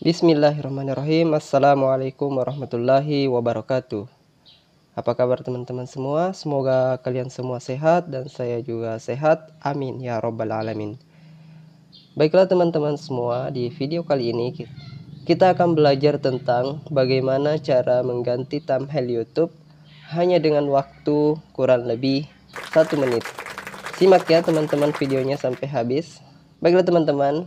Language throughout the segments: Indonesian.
Bismillahirrahmanirrahim Assalamualaikum warahmatullahi wabarakatuh Apa kabar teman-teman semua? Semoga kalian semua sehat dan saya juga sehat Amin ya robbal alamin Baiklah teman-teman semua Di video kali ini kita akan belajar tentang bagaimana cara mengganti thumbnail YouTube hanya dengan waktu kurang lebih satu menit. Simak ya teman-teman videonya sampai habis. Baiklah teman-teman,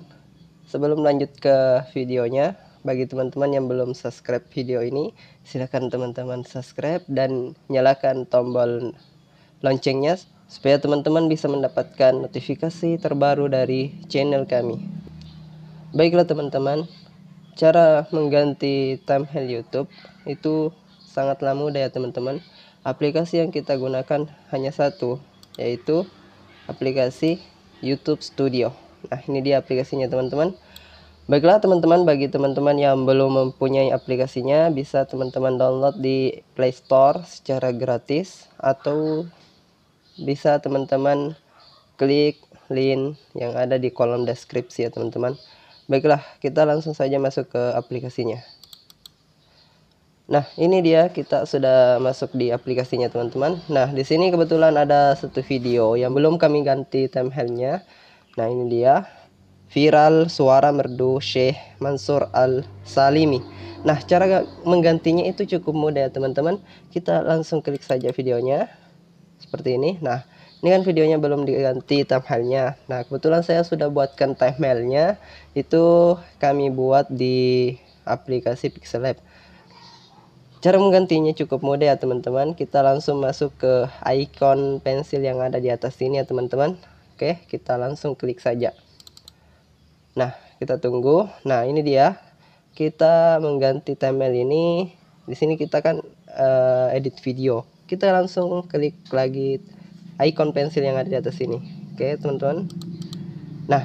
sebelum lanjut ke videonya, bagi teman-teman yang belum subscribe video ini, silahkan teman-teman subscribe dan nyalakan tombol loncengnya supaya teman-teman bisa mendapatkan notifikasi terbaru dari channel kami. Baiklah teman-teman, cara mengganti thumbnail YouTube itu sangatlah mudah ya teman-teman aplikasi yang kita gunakan hanya satu yaitu aplikasi YouTube Studio nah ini dia aplikasinya teman-teman baiklah teman-teman bagi teman-teman yang belum mempunyai aplikasinya bisa teman-teman download di Play Store secara gratis atau bisa teman-teman klik link yang ada di kolom deskripsi ya teman-teman baiklah kita langsung saja masuk ke aplikasinya Nah, ini dia kita sudah masuk di aplikasinya teman-teman. Nah, di sini kebetulan ada satu video yang belum kami ganti thumbnailnya. Nah, ini dia. Viral suara merdu Syekh Mansur Al-Salimi. Nah, cara menggantinya itu cukup mudah ya, teman-teman. Kita langsung klik saja videonya. Seperti ini. Nah, ini kan videonya belum diganti thumbnailnya. Nah, kebetulan saya sudah buatkan thumbnailnya. Itu kami buat di aplikasi Pixel Lab. Cara menggantinya cukup mudah ya teman-teman. Kita langsung masuk ke icon pensil yang ada di atas sini ya teman-teman. Oke, kita langsung klik saja. Nah, kita tunggu. Nah, ini dia. Kita mengganti thumbnail ini. Di sini kita kan uh, edit video. Kita langsung klik lagi icon pensil yang ada di atas sini. Oke, teman-teman. Nah,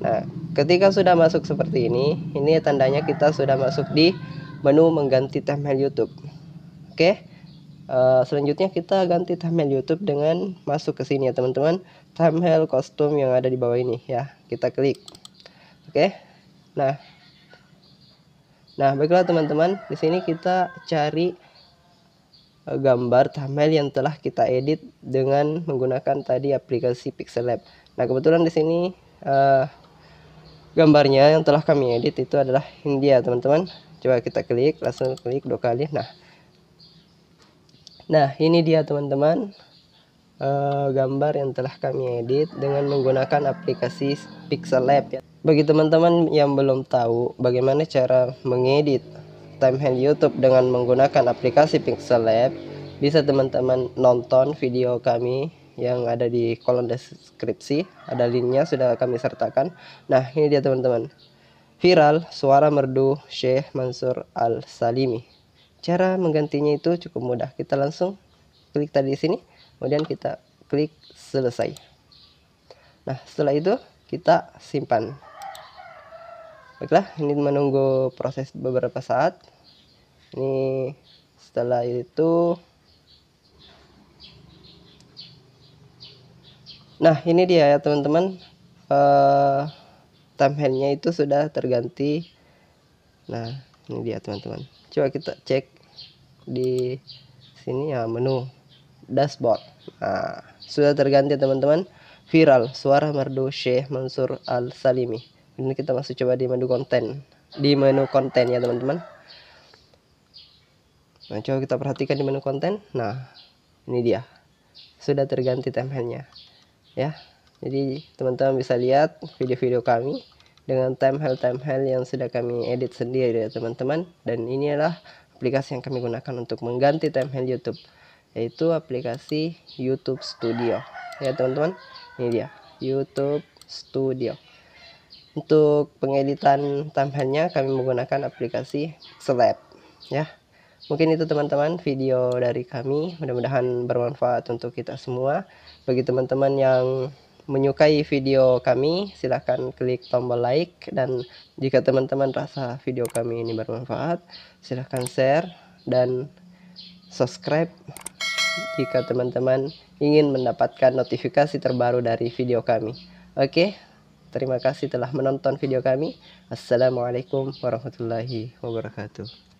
nah, ketika sudah masuk seperti ini, ini tandanya kita sudah masuk di menu mengganti thumbnail YouTube. Oke. Uh, selanjutnya kita ganti thumbnail YouTube dengan masuk ke sini ya teman-teman. Thumbnail kostum yang ada di bawah ini ya. Kita klik. Oke. Nah. Nah, baiklah teman-teman, di sini kita cari eh, gambar thumbnail yang telah kita edit dengan menggunakan tadi aplikasi Pixel Lab. Nah, kebetulan di sini uh, gambarnya yang telah kami edit itu adalah India, teman-teman coba kita klik langsung klik dua kali nah nah ini dia teman-teman uh, gambar yang telah kami edit dengan menggunakan aplikasi Pixel Lab ya. Bagi teman-teman yang belum tahu bagaimana cara mengedit timeline YouTube dengan menggunakan aplikasi Pixel Lab, bisa teman-teman nonton video kami yang ada di kolom deskripsi, ada linknya sudah kami sertakan. Nah, ini dia teman-teman. Viral suara merdu Syekh Mansur Al-Salimi. Cara menggantinya itu cukup mudah. Kita langsung klik tadi di sini, kemudian kita klik selesai. Nah, setelah itu kita simpan. Baiklah, ini menunggu proses beberapa saat. Ini setelah itu Nah, ini dia ya, teman-teman. Uh, thumbnailnya itu sudah terganti nah ini dia teman-teman coba kita cek di sini ya menu dashboard nah, sudah terganti teman-teman viral suara merdu Syekh Mansur Al Salimi ini kita masuk coba di menu konten di menu konten ya teman-teman nah coba kita perhatikan di menu konten nah ini dia sudah terganti thumbnailnya ya jadi teman-teman bisa lihat video-video kami dengan time hell time hell yang sudah kami edit sendiri ya teman-teman. Dan inilah aplikasi yang kami gunakan untuk mengganti time hell YouTube yaitu aplikasi YouTube Studio. Ya teman-teman, ini dia YouTube Studio. Untuk pengeditan tambahannya kami menggunakan aplikasi slap ya. Mungkin itu teman-teman video dari kami, mudah-mudahan bermanfaat untuk kita semua. Bagi teman-teman yang menyukai video kami, silahkan klik tombol like dan jika teman-teman rasa video kami ini bermanfaat, silahkan share dan subscribe jika teman-teman ingin mendapatkan notifikasi terbaru dari video kami. Oke, terima kasih telah menonton video kami. Assalamualaikum warahmatullahi wabarakatuh.